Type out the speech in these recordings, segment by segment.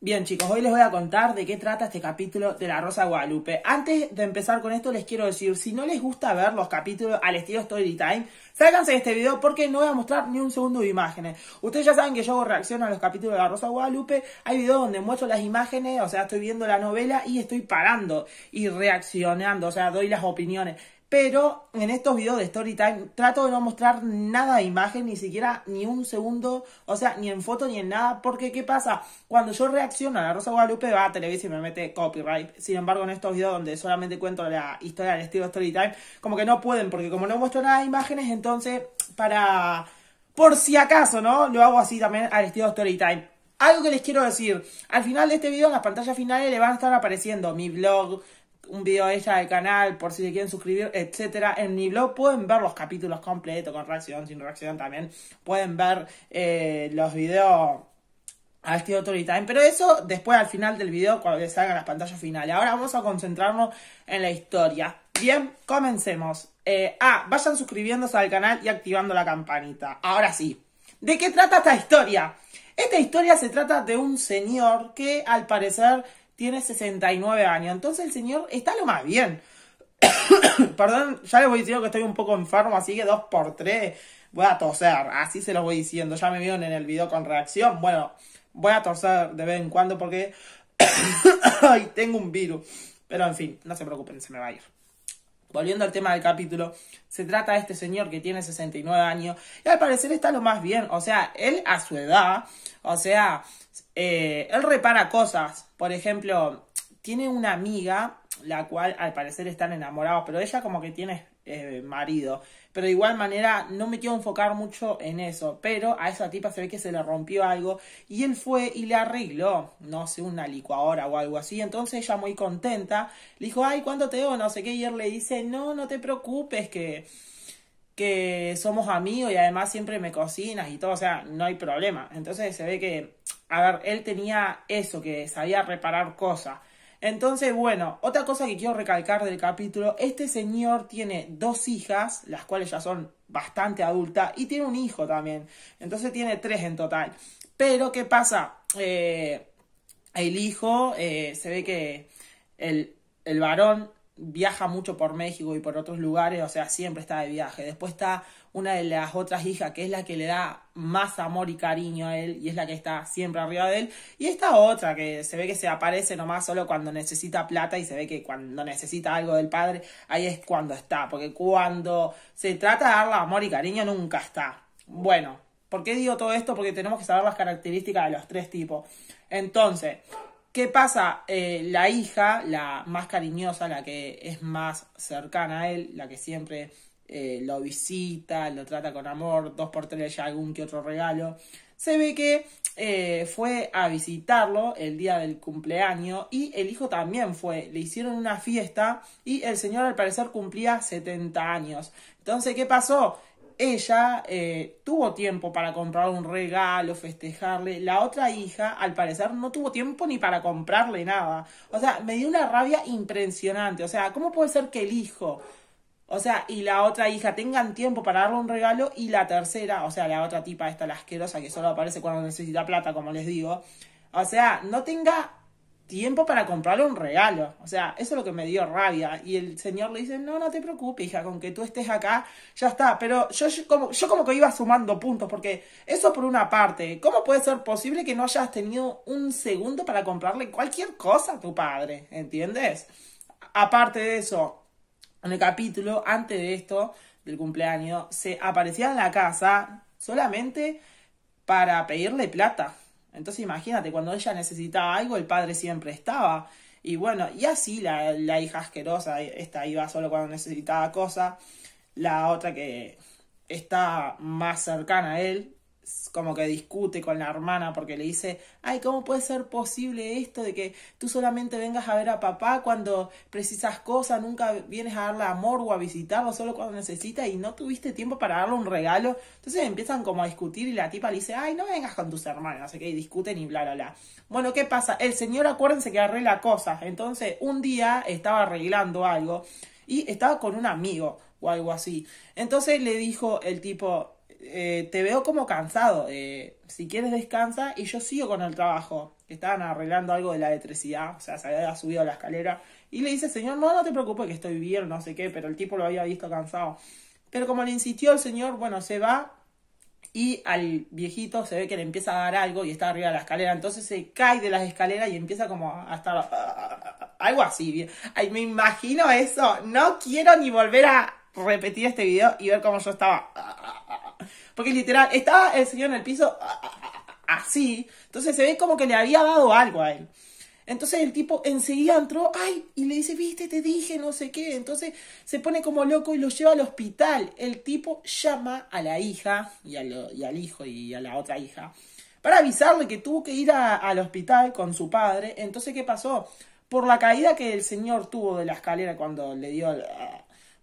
Bien chicos, hoy les voy a contar de qué trata este capítulo de La Rosa Guadalupe. Antes de empezar con esto les quiero decir, si no les gusta ver los capítulos al estilo Storytime, sálganse de este video porque no voy a mostrar ni un segundo de imágenes. Ustedes ya saben que yo reacciono a los capítulos de La Rosa Guadalupe, hay videos donde muestro las imágenes, o sea, estoy viendo la novela y estoy parando y reaccionando, o sea, doy las opiniones. Pero en estos videos de Storytime trato de no mostrar nada de imagen, ni siquiera ni un segundo, o sea, ni en foto ni en nada, porque ¿qué pasa? Cuando yo reacciono a la Rosa Guadalupe va a Televisa y me mete copyright. Sin embargo, en estos videos donde solamente cuento la historia del estilo Storytime, como que no pueden, porque como no muestro nada de imágenes, entonces para... Por si acaso, ¿no? Lo hago así también al estilo Storytime. Algo que les quiero decir, al final de este video en las pantallas finales le van a estar apareciendo mi blog, un video ella del canal por si se quieren suscribir, etcétera. En mi blog pueden ver los capítulos completos con reacción, sin reacción también. Pueden ver eh, los videos al este otro time. Pero eso después al final del video, cuando les salgan las pantallas finales. Ahora vamos a concentrarnos en la historia. Bien, comencemos. Eh, ah, vayan suscribiéndose al canal y activando la campanita. Ahora sí. ¿De qué trata esta historia? Esta historia se trata de un señor que al parecer tiene 69 años. Entonces el señor está lo más bien. Perdón, ya les voy diciendo que estoy un poco enfermo, así que dos por tres voy a toser. Así se los voy diciendo. Ya me vieron en el video con reacción. Bueno, voy a toser de vez en cuando porque Ay, tengo un virus. Pero en fin, no se preocupen, se me va a ir. Volviendo al tema del capítulo, se trata de este señor que tiene 69 años y al parecer está lo más bien, o sea, él a su edad, o sea, eh, él repara cosas. Por ejemplo, tiene una amiga, la cual al parecer están enamorados, pero ella como que tiene eh, marido. Pero de igual manera, no me quiero enfocar mucho en eso. Pero a esa tipa se ve que se le rompió algo y él fue y le arregló, no sé, una licuadora o algo así. Entonces ella muy contenta le dijo, ay, ¿cuánto te debo? No sé qué. Y él le dice, no, no te preocupes, que que somos amigos y además siempre me cocinas y todo, o sea, no hay problema. Entonces se ve que a ver, él tenía eso, que sabía reparar cosas. Entonces, bueno, otra cosa que quiero recalcar del capítulo, este señor tiene dos hijas, las cuales ya son bastante adultas, y tiene un hijo también. Entonces tiene tres en total. Pero, ¿qué pasa? Eh, el hijo, eh, se ve que el, el varón viaja mucho por México y por otros lugares, o sea, siempre está de viaje. Después está una de las otras hijas, que es la que le da más amor y cariño a él y es la que está siempre arriba de él. Y esta otra que se ve que se aparece nomás solo cuando necesita plata y se ve que cuando necesita algo del padre, ahí es cuando está, porque cuando se trata de darle amor y cariño nunca está. Bueno, ¿por qué digo todo esto? Porque tenemos que saber las características de los tres tipos. Entonces, ¿Qué pasa? Eh, la hija, la más cariñosa, la que es más cercana a él, la que siempre eh, lo visita, lo trata con amor, dos por tres ya algún que otro regalo. Se ve que eh, fue a visitarlo el día del cumpleaños y el hijo también fue. Le hicieron una fiesta y el señor al parecer cumplía 70 años. Entonces, ¿qué pasó? Ella eh, tuvo tiempo para comprar un regalo, festejarle. La otra hija, al parecer, no tuvo tiempo ni para comprarle nada. O sea, me dio una rabia impresionante. O sea, ¿cómo puede ser que el hijo o sea, y la otra hija, tengan tiempo para darle un regalo. Y la tercera, o sea, la otra tipa, esta la asquerosa que solo aparece cuando necesita plata, como les digo. O sea, no tenga tiempo para comprarle un regalo. O sea, eso es lo que me dio rabia. Y el señor le dice, no, no te preocupes, hija, con que tú estés acá, ya está. Pero yo, yo, como, yo como que iba sumando puntos, porque eso por una parte, ¿cómo puede ser posible que no hayas tenido un segundo para comprarle cualquier cosa a tu padre? ¿Entiendes? Aparte de eso, en el capítulo, antes de esto, del cumpleaños, se aparecía en la casa solamente para pedirle plata. Entonces imagínate, cuando ella necesitaba algo, el padre siempre estaba. Y bueno, y así la, hija asquerosa, esta iba solo cuando necesitaba cosa la otra que está más cercana a él, como que discute con la hermana porque le dice, ay, ¿cómo puede ser posible esto de que tú solamente vengas a ver a papá cuando precisas cosas, nunca vienes a darle amor o a visitarlo solo cuando necesita y no tuviste tiempo para darle un regalo? Entonces empiezan como a discutir y la tipa le dice, ay, no vengas con tus hermanas, así que y discuten y bla, bla, bla. Bueno, ¿qué pasa? El señor acuérdense que arregla cosas, entonces un día estaba arreglando algo y estaba con un amigo o algo así. Entonces le dijo el tipo, eh, te veo como cansado, eh, si quieres descansa y yo sigo con el trabajo. Estaban arreglando algo de la electricidad, o sea, se había subido a la escalera. Y le dice, señor, no, no te preocupes que estoy bien, no sé qué, pero el tipo lo había visto cansado. Pero como le insistió el señor, bueno, se va y al viejito se ve que le empieza a dar algo y está arriba de la escalera. Entonces se cae de la escalera y empieza como a estar... Algo así. Ay, me imagino eso. No quiero ni volver a repetir este video y ver cómo yo estaba porque literal, estaba el señor en el piso ah, ah, ah, así. Entonces se ve como que le había dado algo a él. Entonces el tipo enseguida entró, ay, y le dice, viste, te dije, no sé qué. Entonces se pone como loco y lo lleva al hospital. El tipo llama a la hija y, al hijo y a la otra hija para avisarle que tuvo que ir al hospital con su padre. Entonces, ¿qué pasó? Por la caída que el señor tuvo de la escalera cuando le dio... El,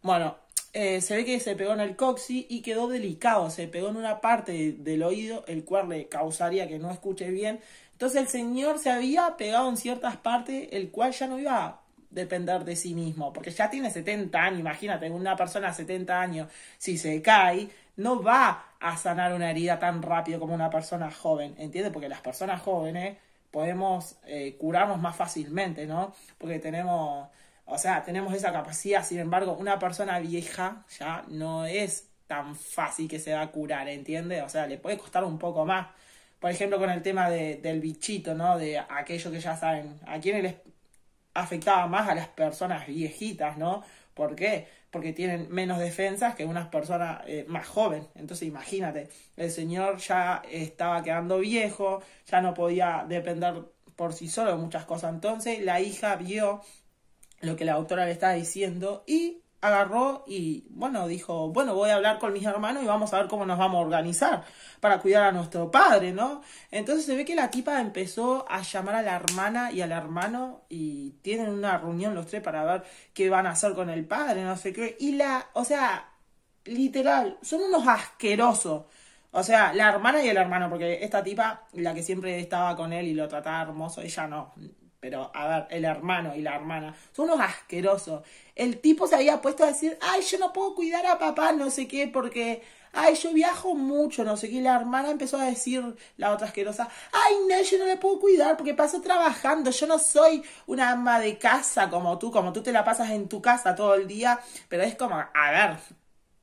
bueno, eh, se ve que se pegó en el coxi y quedó delicado, se pegó en una parte del oído, el cual le causaría que no escuche bien. Entonces el señor se había pegado en ciertas partes, el cual ya no iba a depender de sí mismo, porque ya tiene 70 años, imagínate, una persona a 70 años, si se cae, no va a sanar una herida tan rápido como una persona joven, ¿entiendes? Porque las personas jóvenes podemos eh, curarnos más fácilmente, ¿no? Porque tenemos o sea, tenemos esa capacidad, sin embargo, una persona vieja ya no es tan fácil que se va a curar, ¿entiendes? O sea, le puede costar un poco más. Por ejemplo, con el tema de, del bichito, ¿no? De aquello que ya saben, a quién les afectaba más a las personas viejitas, ¿no? ¿Por qué? Porque tienen menos defensas que unas personas eh, más jóvenes. Entonces imagínate, el señor ya estaba quedando viejo, ya no podía depender por sí solo de muchas cosas. Entonces la hija vio lo que la autora le estaba diciendo y agarró y, bueno, dijo, bueno, voy a hablar con mis hermanos y vamos a ver cómo nos vamos a organizar para cuidar a nuestro padre, ¿no? Entonces se ve que la tipa empezó a llamar a la hermana y al hermano y tienen una reunión los tres para ver qué van a hacer con el padre, no sé qué. Y la, o sea, literal, son unos asquerosos. O sea, la hermana y el hermano, porque esta tipa, la que siempre estaba con él y lo trataba hermoso, ella no, pero a ver, el hermano y la hermana son unos asquerosos. El tipo se había puesto a decir, ay, yo no puedo cuidar a papá, no sé qué, porque, ay, yo viajo mucho, no sé qué. Y la hermana empezó a decir, la otra asquerosa, ay, no, yo no le puedo cuidar porque paso trabajando, yo no soy una ama de casa como tú, como tú te la pasas en tu casa todo el día, pero es como, a ver,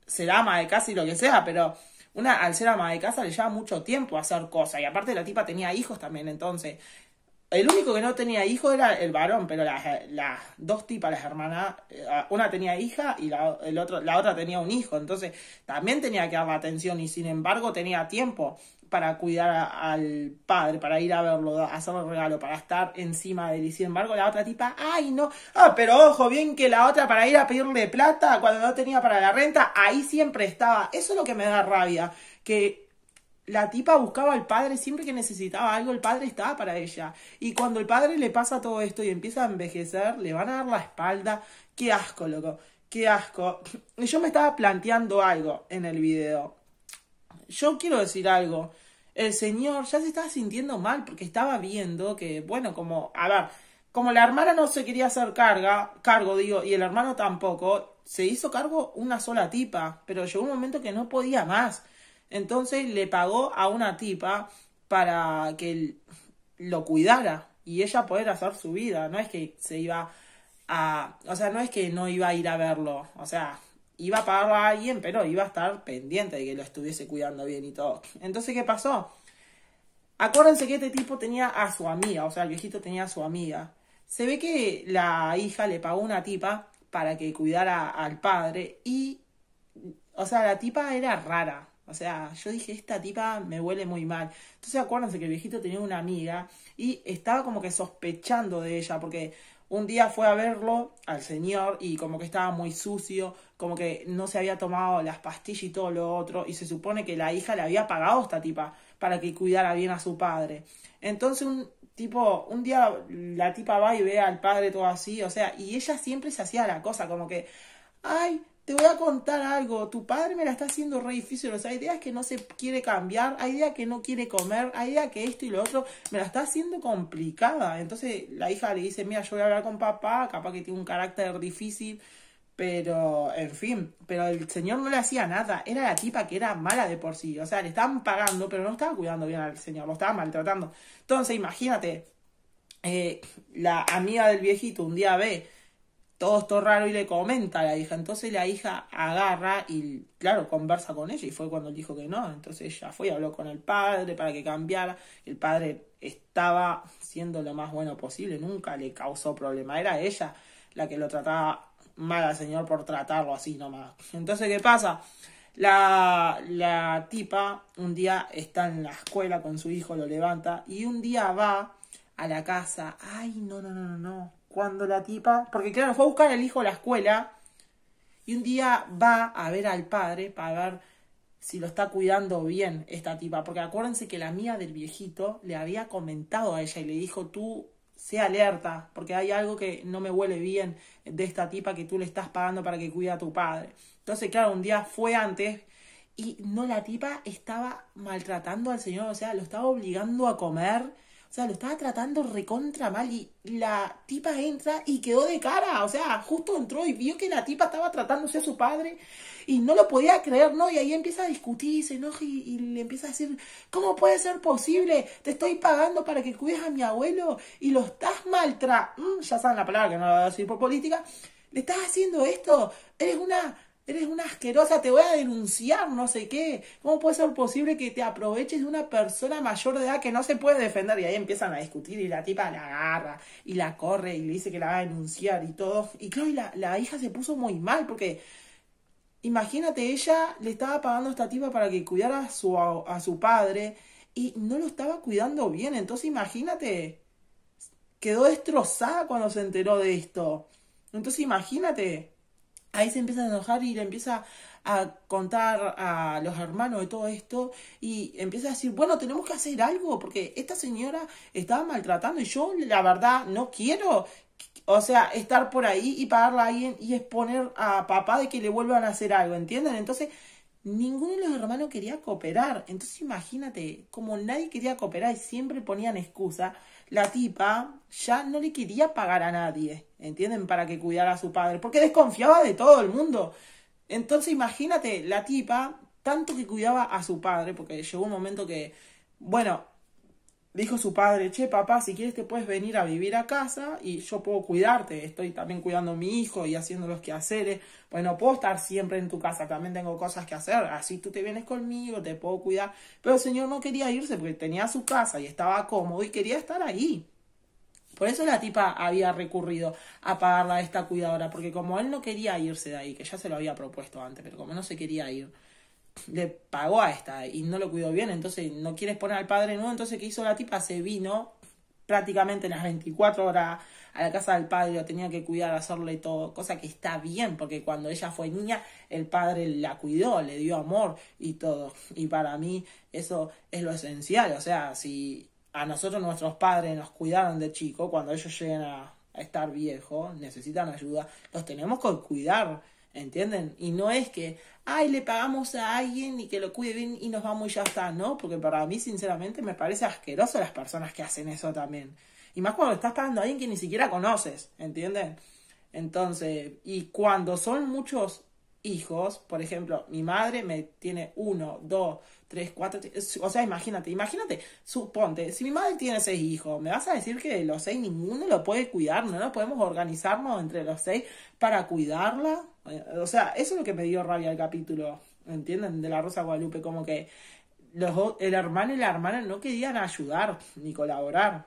será ama de casa y lo que sea, pero una al ser ama de casa le lleva mucho tiempo hacer cosas y aparte la tipa tenía hijos también entonces el único que no tenía hijo era el varón, pero las, dos tipas, las hermanas, eh, una tenía hija y la, el otro, la otra tenía un hijo. Entonces también tenía que dar atención y sin embargo tenía tiempo para cuidar al padre, para ir a verlo, hacerle el regalo, para estar encima de él. Y sin embargo, la otra tipa, ay, no, ah, pero ojo, bien que la otra para ir a pedirle plata cuando no tenía para la renta, ahí siempre estaba. Eso es lo que me da rabia, que la tipa buscaba al padre siempre que necesitaba algo, el padre estaba para ella. Y cuando el padre le pasa todo esto y empieza a envejecer, le van a dar la espalda. Qué asco, loco, qué asco. Y yo me estaba planteando algo en el video. Yo quiero decir algo. El señor ya se estaba sintiendo mal porque estaba viendo que, bueno, como, a como la hermana no se quería hacer carga, cargo, digo, y el hermano tampoco, se hizo cargo una sola tipa, pero llegó un momento que no podía más entonces le pagó a una tipa para que lo cuidara y ella poder hacer su vida. No es que se iba a. O sea, no es que no iba a ir a verlo. O sea, iba a pagar a alguien, pero iba a estar pendiente de que lo estuviese cuidando bien y todo. Entonces, ¿qué pasó? Acuérdense que este tipo tenía a su amiga, o sea, el viejito tenía a su amiga. Se ve que la hija le pagó una tipa para que cuidara al padre y, o sea, la tipa era rara, o sea, yo dije, esta tipa me huele muy mal. Entonces acuérdense que el viejito tenía una amiga y estaba como que sospechando de ella, porque un día fue a verlo al señor y como que estaba muy sucio, como que no se había tomado las pastillas y todo lo otro, y se supone que la hija le había pagado a esta tipa para que cuidara bien a su padre. Entonces un tipo, un día la tipa va y ve al padre todo así, o sea, y ella siempre se hacía la cosa, como que, ay, te voy a contar algo, tu padre me la está haciendo re difícil, o sea, hay ideas que no se quiere cambiar, hay ideas que no quiere comer, hay ideas que esto y lo otro, me la está haciendo complicada. Entonces la hija le dice, mira, yo voy a hablar con papá, capaz que tiene un carácter difícil, pero, en fin, pero el señor no le hacía nada, era la tipa que era mala de por sí, o sea, le estaban pagando, pero no estaba cuidando bien al señor, lo estaba maltratando. Entonces, imagínate, eh, la amiga del viejito un día ve todo esto raro y le comenta a la hija. Entonces la hija agarra y, claro, conversa con ella y fue cuando dijo que no. Entonces ella fue y habló con el padre para que cambiara. El padre estaba siendo lo más bueno posible, nunca le causó problema. Era ella la que lo trataba mal al señor por tratarlo así nomás. Entonces, ¿qué pasa? La, la tipa un día está en la escuela con su hijo, lo levanta y un día va a la casa. Ay, no, no, no, no, no cuando la tipa. Porque claro, fue a buscar al hijo a la escuela. Y un día va a ver al padre para ver si lo está cuidando bien esta tipa. Porque acuérdense que la mía del viejito le había comentado a ella y le dijo, tú sé alerta, porque hay algo que no me huele bien de esta tipa que tú le estás pagando para que cuida a tu padre. Entonces, claro, un día fue antes y no, la tipa estaba maltratando al señor, o sea, lo estaba obligando a comer o sea, lo estaba tratando recontra mal y la tipa entra y quedó de cara. O sea, justo entró y vio que la tipa estaba tratándose a su padre y no lo podía creer, ¿no? Y ahí empieza a discutir y se enoja y, le empieza a decir, ¿cómo puede ser posible? Te estoy pagando para que cuides a mi abuelo y lo estás maltratando. Mm, ya saben la palabra que no la voy a decir por política. Le estás haciendo esto. Eres una Eres una asquerosa, te voy a denunciar, no sé qué. ¿Cómo puede ser posible que te aproveches de una persona mayor de edad que no se puede defender? Y ahí empiezan a discutir y la tipa la agarra y la corre y le dice que la va a denunciar y todo. Y claro, la, hija se puso muy mal porque imagínate, ella le estaba pagando a esta tipa para que cuidara a su, a su padre y no lo estaba cuidando bien. Entonces imagínate, quedó destrozada cuando se enteró de esto. Entonces imagínate ahí se empieza a enojar y le empieza a contar a los hermanos de todo esto y empieza a decir, bueno, tenemos que hacer algo porque esta señora estaba maltratando y yo la verdad no quiero, o sea, estar por ahí y pagarle a alguien y exponer a papá de que le vuelvan a hacer algo, ¿entienden? Entonces, ninguno de los hermanos quería cooperar, entonces imagínate, como nadie quería cooperar y siempre ponían excusa, la tipa ya no le quería pagar a nadie, ¿entienden? Para que cuidara a su padre, porque desconfiaba de todo el mundo. Entonces imagínate, la tipa, tanto que cuidaba a su padre, porque llegó un momento que, bueno, dijo su padre, che, papá, si quieres te puedes venir a vivir a casa y yo puedo cuidarte, estoy también cuidando a mi hijo y haciendo los quehaceres, Bueno, puedo estar siempre en tu casa, también tengo cosas que hacer, así tú te vienes conmigo, te puedo cuidar. Pero el señor no quería irse porque tenía su casa y estaba cómodo y quería estar ahí. Por eso la tipa había recurrido a pagarla a esta cuidadora, porque como él no quería irse de ahí, que ya se lo había propuesto antes, pero como no se quería ir, le pagó a esta y no lo cuidó bien, entonces no quieres poner al padre nuevo, entonces ¿qué hizo la tipa? Se vino prácticamente en las 24 horas a la casa del padre, lo tenía que cuidar, hacerle todo, cosa que está bien, porque cuando ella fue niña, el padre la cuidó, le dio amor y todo. Y para mí eso es lo esencial, o sea, si a nosotros nuestros padres nos cuidaron de chico, cuando ellos lleguen a estar viejos, necesitan ayuda, los tenemos que cuidar, ¿entienden? Y no es que ay, le pagamos a alguien y que lo cuide bien y nos vamos y ya está, ¿no? Porque para mí, sinceramente, me parece asqueroso las personas que hacen eso también. Y más cuando estás pagando a alguien que ni siquiera conoces, ¿entienden? Entonces, y cuando son muchos hijos, por ejemplo, mi madre me tiene uno, dos, tres, cuatro, o sea, imagínate, imagínate, suponte, si mi madre tiene seis hijos, ¿me vas a decir que los seis ninguno lo puede cuidar? ¿No podemos organizarnos entre los seis para cuidarla? O sea, eso es lo que me dio rabia el capítulo, ¿entienden? De la Rosa Guadalupe, como que los, el hermano y la hermana no querían ayudar ni colaborar.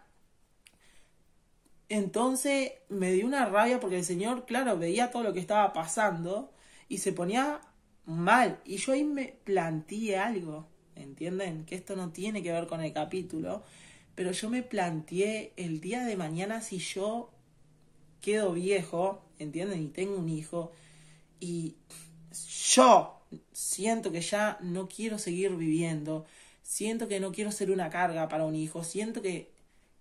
Entonces me dio una rabia porque el señor, claro, veía todo lo que estaba pasando y se ponía mal. Y yo ahí me planteé algo, ¿entienden? Que esto no tiene que ver con el capítulo, pero yo me planteé el día de mañana si yo quedo viejo, ¿entienden? Y tengo un hijo y yo siento que ya no quiero seguir viviendo, siento que no quiero ser una carga para un hijo, siento que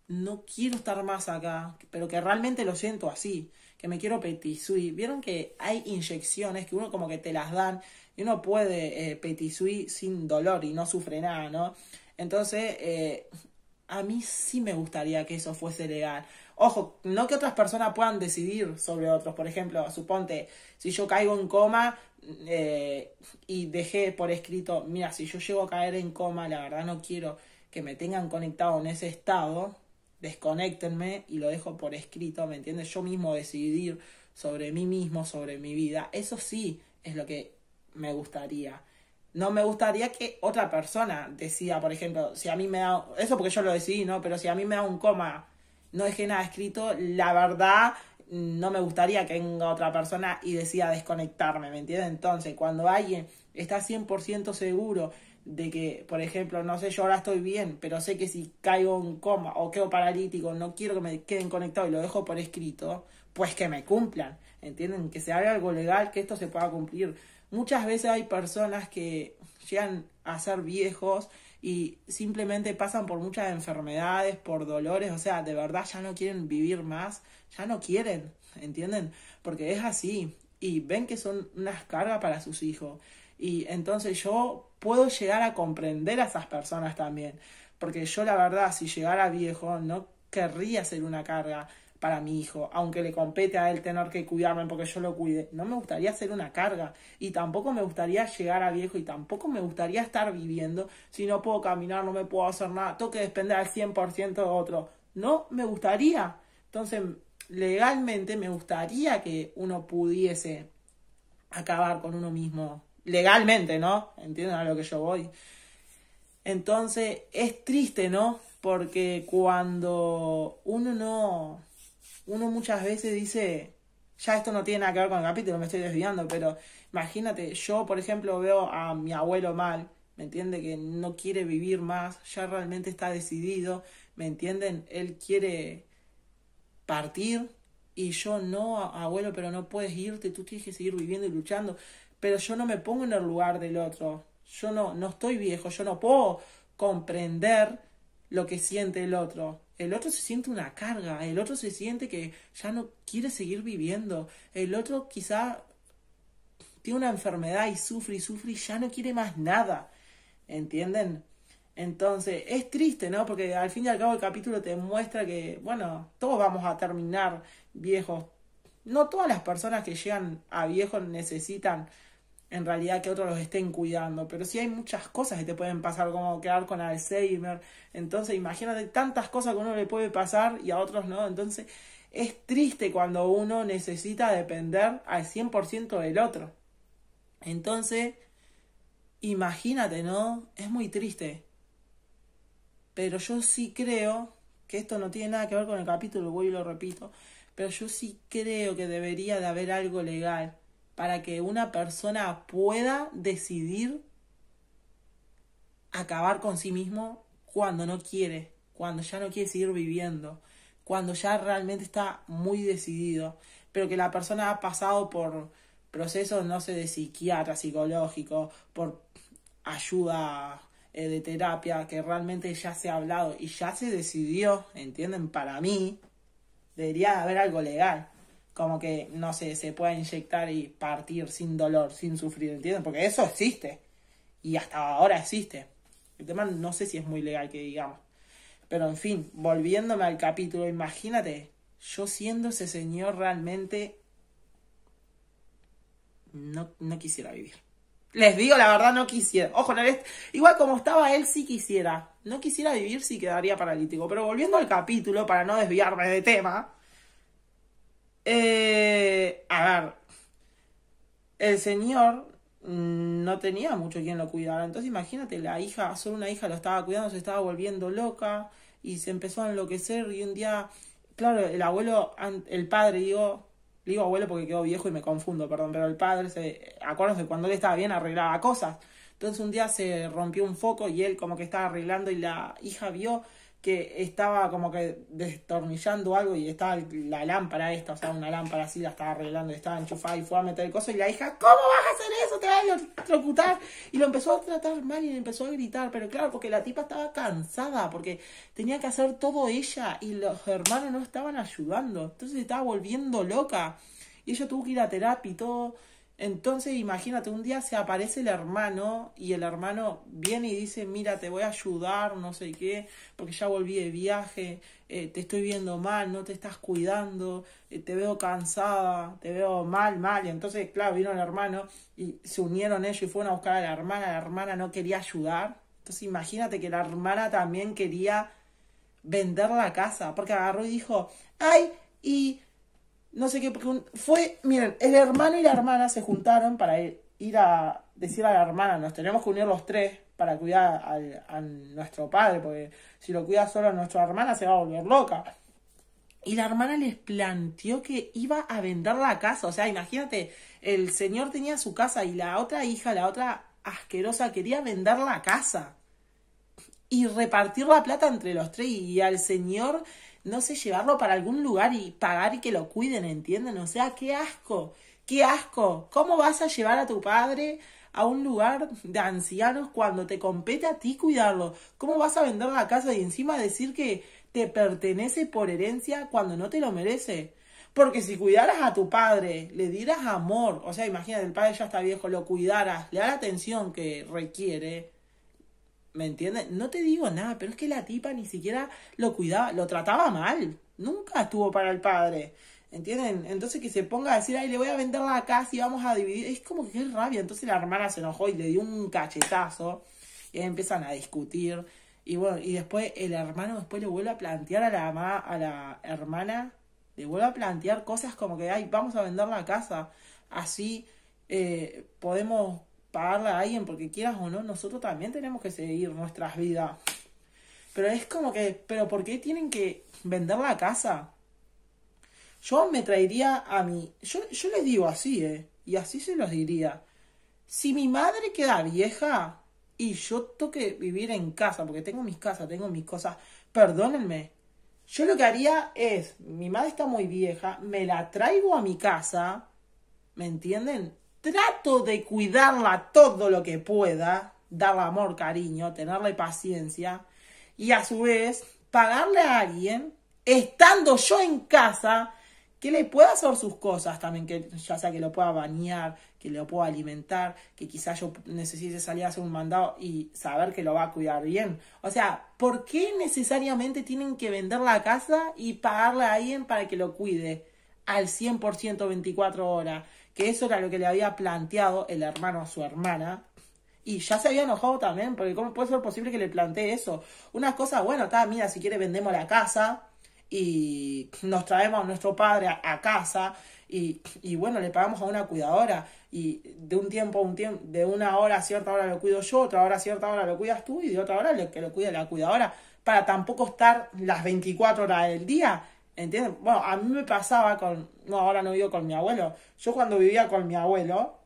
no quiero estar más acá, pero que realmente lo siento así que me quiero petisui. Vieron que hay inyecciones que uno como que te las dan y uno puede eh, petisui sin dolor y no sufre nada, ¿no? Entonces, eh, a mí sí me gustaría que eso fuese legal. Ojo, no que otras personas puedan decidir sobre otros. Por ejemplo, suponte, si yo caigo en coma eh, y dejé por escrito, mira, si yo llego a caer en coma, la verdad no quiero que me tengan conectado en ese estado, desconectenme y lo dejo por escrito, ¿me entiendes? Yo mismo decidir sobre mí mismo, sobre mi vida, eso sí es lo que me gustaría. No me gustaría que otra persona decida, por ejemplo, si a mí me da, eso porque yo lo decidí, ¿no? Pero si a mí me da un coma, no dejé nada escrito, la verdad mm, no me gustaría que venga otra persona y decida desconectarme, ¿me entiendes? Entonces, cuando alguien está 100% seguro de que, por ejemplo, no sé, yo ahora estoy bien, pero sé que si caigo en coma o quedo paralítico, no quiero que me queden conectados y lo dejo por escrito, pues que me cumplan, ¿entienden? Que se haga algo legal, que esto se pueda cumplir. Muchas veces hay personas que llegan a ser viejos y simplemente pasan por muchas enfermedades, por dolores, o sea, de verdad ya no quieren vivir más, ya no quieren, ¿entienden? Porque es así y ven que son unas cargas para sus hijos y entonces yo puedo llegar a comprender a esas personas también. Porque yo la verdad, si llegara viejo, no querría ser una carga para mi hijo, aunque le compete a él tener que cuidarme porque yo lo cuide. No me gustaría ser una carga y tampoco me gustaría llegar a viejo y tampoco me gustaría estar viviendo si no puedo caminar, no me puedo hacer nada, tengo que depender al 100% de otro. No me gustaría. Entonces, legalmente me gustaría que uno pudiese acabar con uno mismo legalmente, ¿no? ¿Entienden a lo que yo voy? Entonces, es triste, ¿no? Porque cuando uno no, uno muchas veces dice, ya esto no tiene nada que ver con el capítulo, me estoy desviando, pero imagínate, yo por ejemplo veo a mi abuelo mal, ¿me entiende? Que no quiere vivir más, ya realmente está decidido, ¿me entienden? Él quiere partir y yo no, abuelo, pero no puedes irte, tú tienes que seguir viviendo y luchando pero yo no me pongo en el lugar del otro. Yo no, no estoy viejo, yo no puedo comprender lo que siente el otro. El otro se siente una carga, el otro se siente que ya no quiere seguir viviendo, el otro quizá tiene una enfermedad y sufre y sufre y ya no quiere más nada. ¿Entienden? Entonces, es triste, ¿no? Porque al fin y al cabo el capítulo te muestra que, bueno, todos vamos a terminar viejos. No todas las personas que llegan a viejos necesitan en realidad que otros los estén cuidando, pero si hay muchas cosas que te pueden pasar, como quedar con Alzheimer, entonces imagínate tantas cosas que uno le puede pasar y a otros no, entonces es triste cuando uno necesita depender al 100% del otro. Entonces, imagínate, ¿no? Es muy triste. Pero yo sí creo que esto no tiene nada que ver con el capítulo, voy y lo repito, pero yo sí creo que debería de haber algo legal para que una persona pueda decidir acabar con sí mismo cuando no quiere, cuando ya no quiere seguir viviendo, cuando ya realmente está muy decidido, pero que la persona ha pasado por procesos, no sé, de psiquiatra, psicológico, por ayuda eh, de terapia, que realmente ya se ha hablado y ya se decidió, ¿entienden? Para mí, debería haber algo legal como que, no sé, se pueda inyectar y partir sin dolor, sin sufrir, ¿entienden? Porque eso existe. Y hasta ahora existe. El tema no sé si es muy legal que digamos. Pero en fin, volviéndome al capítulo, imagínate, yo siendo ese señor realmente no, no quisiera vivir. Les digo la verdad, no quisiera. Ojo, no igual como estaba él, sí quisiera. No quisiera vivir si sí quedaría paralítico. Pero volviendo al capítulo, para no desviarme de tema, eh, a ver, el señor no tenía mucho quien lo cuidara. Entonces imagínate, la hija, solo una hija lo estaba cuidando, se estaba volviendo loca y se empezó a enloquecer y un día, claro, el abuelo, el padre, digo, digo abuelo porque quedó viejo y me confundo, perdón, pero el padre, se, acuérdense, cuando él estaba bien arreglaba cosas. Entonces un día se rompió un foco y él como que estaba arreglando y la hija vio que estaba como que destornillando algo y estaba la lámpara esta, o sea, una lámpara así, la estaba arreglando, y estaba enchufada y fue a meter el y la hija, ¿cómo vas a hacer eso? Te vas a electrocutar. Y lo empezó a tratar mal y le empezó a gritar, pero claro, porque la tipa estaba cansada, porque tenía que hacer todo ella y los hermanos no estaban ayudando, entonces estaba volviendo loca. Y ella tuvo que ir a terapia y todo. Entonces imagínate, un día se aparece el hermano y el hermano viene y dice, mira, te voy a ayudar, no sé qué, porque ya volví de viaje, eh, te estoy viendo mal, no te estás cuidando, eh, te veo cansada, te veo mal, mal. Y entonces, claro, vino el hermano y se unieron ellos y fueron a buscar a la hermana, la hermana no quería ayudar. Entonces imagínate que la hermana también quería vender la casa, porque agarró y dijo, ay, y no sé qué, porque fue, miren, el hermano y la hermana se juntaron para ir, a decir a la hermana, nos tenemos que unir los tres para cuidar a nuestro padre, porque si lo cuida solo a nuestra hermana se va a volver loca. Y la hermana les planteó que iba a vender la casa, o sea, imagínate, el señor tenía su casa y la otra hija, la otra asquerosa, quería vender la casa y repartir la plata entre los tres y al señor no sé, llevarlo para algún lugar y pagar y que lo cuiden, ¿entienden? O sea, qué asco, qué asco. ¿Cómo vas a llevar a tu padre a un lugar de ancianos cuando te compete a ti cuidarlo? ¿Cómo vas a vender la casa y encima decir que te pertenece por herencia cuando no te lo merece? Porque si cuidaras a tu padre, le dieras amor, o sea, imagínate, el padre ya está viejo, lo cuidaras, le da la atención que requiere, ¿Me entienden? No te digo nada, pero es que la tipa ni siquiera lo cuidaba, lo trataba mal. Nunca estuvo para el padre. ¿Entienden? Entonces que se ponga a decir, ay, le voy a vender la casa y vamos a dividir. Es como que es rabia. Entonces la hermana se enojó y le dio un cachetazo. Y ahí empiezan a discutir. Y bueno, y después el hermano después le vuelve a plantear a la, a la hermana, le vuelve a plantear cosas como que, ay, vamos a vender la casa. Así eh, podemos pagarle a alguien porque quieras o no, nosotros también tenemos que seguir nuestras vidas. Pero es como que, pero ¿por qué tienen que vender la casa? Yo me traería a mi... yo, yo les digo así, ¿eh? Y así se los diría. Si mi madre queda vieja y yo toque vivir en casa, porque tengo mis casas, tengo mis cosas, perdónenme. Yo lo que haría es, mi madre está muy vieja, me la traigo a mi casa, ¿me entienden? trato de cuidarla todo lo que pueda, darle amor, cariño, tenerle paciencia y a su vez pagarle a alguien, estando yo en casa, que le pueda hacer sus cosas también, que ya sea que lo pueda bañar, que lo pueda alimentar, que quizás yo necesite salir a hacer un mandado y saber que lo va a cuidar bien. O sea, ¿por qué necesariamente tienen que vender la casa y pagarle a alguien para que lo cuide al 100% 24 horas? que eso era lo que le había planteado el hermano a su hermana. Y ya se había enojado también, porque ¿cómo puede ser posible que le plantee eso? Una cosa, bueno, está, mira, si quiere vendemos la casa y nos traemos a nuestro padre a, casa y, y, bueno, le pagamos a una cuidadora y de un tiempo a un tiempo, de una hora a cierta hora lo cuido yo, otra hora a cierta hora lo cuidas tú y de otra hora lo, que lo cuida la cuidadora para tampoco estar las 24 horas del día ¿Entienden? Bueno, a mí me pasaba con. No, ahora no vivo con mi abuelo. Yo cuando vivía con mi abuelo,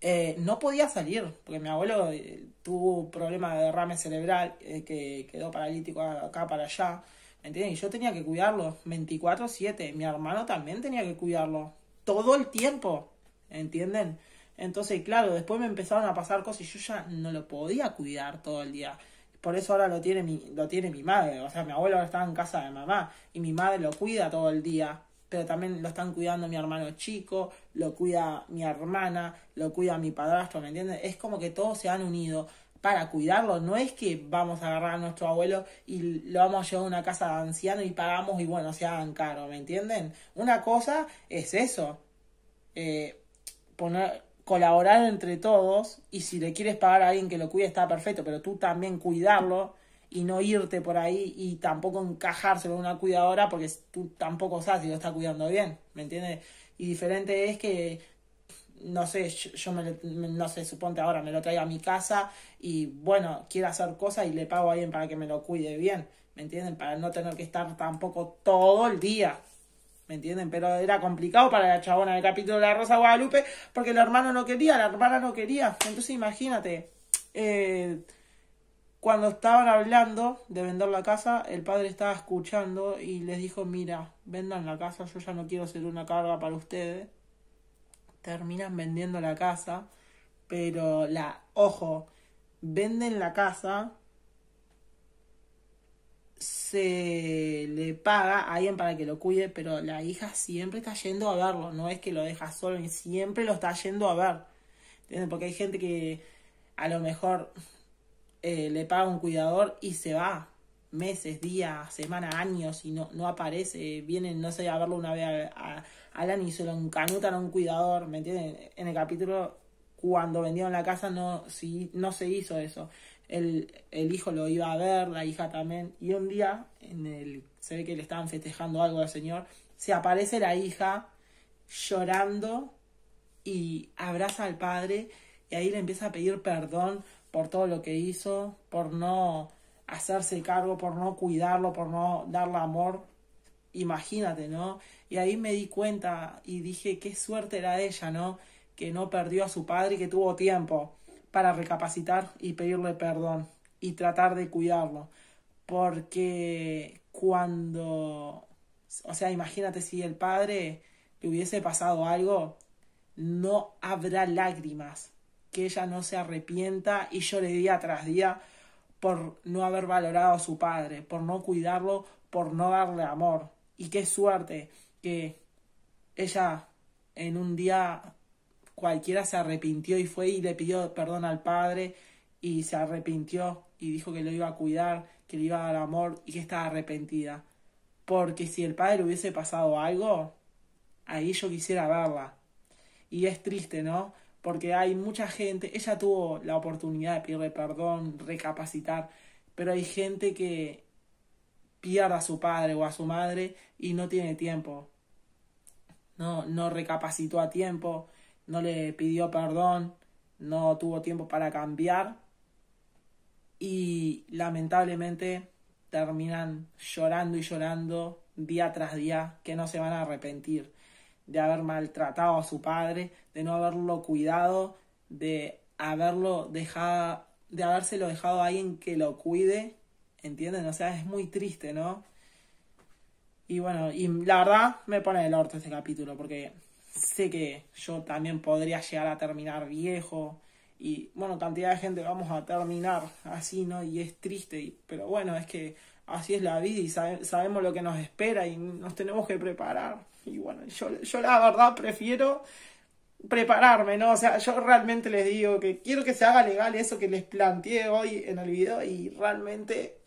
eh, no podía salir, porque mi abuelo eh, tuvo un problema de derrame cerebral, eh, que quedó paralítico acá para allá. ¿Entienden? Y yo tenía que cuidarlo 24-7. Mi hermano también tenía que cuidarlo. Todo el tiempo. ¿Entienden? Entonces, claro, después me empezaron a pasar cosas y yo ya no lo podía cuidar todo el día por eso ahora lo tiene mi, lo tiene mi madre. O sea, mi abuelo ahora está en casa de mamá y mi madre lo cuida todo el día. Pero también lo están cuidando mi hermano chico, lo cuida mi hermana, lo cuida mi padrastro, ¿me entienden? Es como que todos se han unido para cuidarlo. No es que vamos a agarrar a nuestro abuelo y lo vamos a llevar a una casa de anciano y pagamos y bueno, se hagan caro, ¿me entienden? Una cosa es eso. Eh, poner colaborar entre todos y si le quieres pagar a alguien que lo cuide está perfecto, pero tú también cuidarlo y no irte por ahí y tampoco encajarse con una cuidadora porque tú tampoco sabes si lo está cuidando bien, ¿me entiendes? Y diferente es que, no sé, yo, me, no sé, suponte ahora me lo traigo a mi casa y bueno, quiero hacer cosas y le pago a alguien para que me lo cuide bien, ¿me entienden? Para no tener que estar tampoco todo el día, entienden? Pero era complicado para la chabona del capítulo de la Rosa Guadalupe porque el hermano no quería, la hermana no quería. Entonces imagínate, eh, cuando estaban hablando de vender la casa, el padre estaba escuchando y les dijo, mira, vendan la casa, yo ya no quiero ser una carga para ustedes. Terminan vendiendo la casa, pero la, ojo, venden la casa se le paga a alguien para que lo cuide, pero la hija siempre está yendo a verlo, no es que lo deja solo, siempre lo está yendo a ver. ¿Entiendes? Porque hay gente que a lo mejor eh, le paga un cuidador y se va meses, días, semanas, años y no, no aparece, vienen, no sé, a verlo una vez a, Alan y se lo encanutan a un cuidador, ¿me entienden? En el capítulo cuando vendieron la casa no, no se hizo eso el, hijo lo iba a ver, la hija también, y un día en el, se ve que le estaban festejando algo al señor, se aparece la hija llorando y abraza al padre y ahí le empieza a pedir perdón por todo lo que hizo, por no hacerse cargo, por no cuidarlo, por no darle amor. Imagínate, ¿no? Y ahí me di cuenta y dije, qué suerte era ella, ¿no? Que no perdió a su padre y que tuvo tiempo para recapacitar y pedirle perdón y tratar de cuidarlo. Porque cuando, o sea, imagínate si el padre le hubiese pasado algo, no habrá lágrimas, que ella no se arrepienta y llore día tras día por no haber valorado a su padre, por no cuidarlo, por no darle amor. Y qué suerte que ella en un día cualquiera se arrepintió y fue y le pidió perdón al Padre y se arrepintió y dijo que lo iba a cuidar, que le iba a dar amor y que estaba arrepentida. Porque si el Padre hubiese pasado algo, ahí yo quisiera verla. Y es triste, ¿no? Porque hay mucha gente, ella tuvo la oportunidad de pedirle perdón, recapacitar, pero hay gente que pierde a su padre o a su madre y no tiene tiempo. No, no recapacitó a tiempo, no le pidió perdón, no tuvo tiempo para cambiar y lamentablemente terminan llorando y llorando día tras día que no se van a arrepentir de haber maltratado a su padre, de no haberlo cuidado, de haberlo dejado, de habérselo dejado a alguien que lo cuide, ¿entienden? O sea, es muy triste, ¿no? Y bueno, y la verdad me pone el orto este capítulo porque sé que yo también podría llegar a terminar viejo y bueno, cantidad de gente vamos a terminar así, ¿no? Y es triste, y, pero bueno, es que así es la vida y sabemos lo que nos espera y nos tenemos que preparar. Y bueno, yo, yo la verdad prefiero prepararme, ¿no? O sea, yo realmente les digo que quiero que se haga legal eso que les planteé hoy en el video y realmente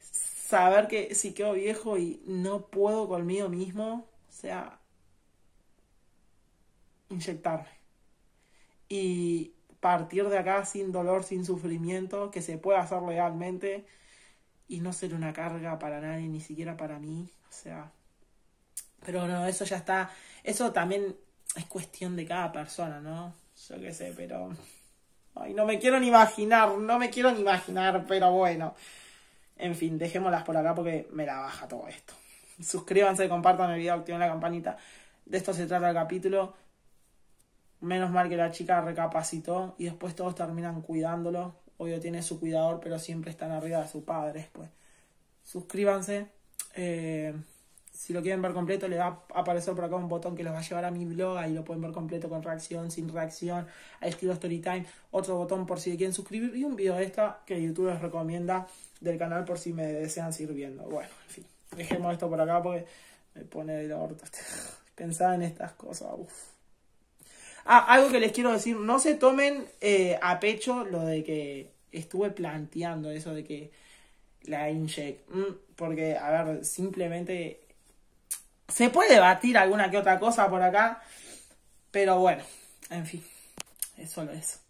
saber que si quedo viejo y no puedo conmigo mismo, o sea, inyectarme. Y partir de acá sin dolor, sin sufrimiento, que se pueda hacer legalmente y no ser una carga para nadie, ni siquiera para mí. O sea, pero no, eso ya está, eso también es cuestión de cada persona, ¿no? Yo qué sé, pero... Ay, no me quiero ni imaginar, no me quiero ni imaginar, pero bueno. En fin, dejémoslas por acá porque me la baja todo esto. Suscríbanse, compartan el video, activen la campanita. De esto se trata el capítulo. Menos mal que la chica recapacitó y después todos terminan cuidándolo. Obvio tiene su cuidador, pero siempre están arriba de su padre pues. Suscríbanse. Eh, si lo quieren ver completo, le va a aparecer por acá un botón que los va a llevar a mi blog. Ahí lo pueden ver completo con reacción, sin reacción. Ahí story time. Otro botón por si quieren suscribir. Y un video de esta que YouTube les recomienda del canal por si me desean sirviendo. Bueno, en fin. Dejemos esto por acá porque me pone el orto. Pensaba en estas cosas. Ah, algo que les quiero decir, no se tomen eh, a pecho lo de que estuve planteando eso de que la inyect, mm, porque, a ver, simplemente se puede debatir alguna que otra cosa por acá, pero bueno, en fin, es solo eso.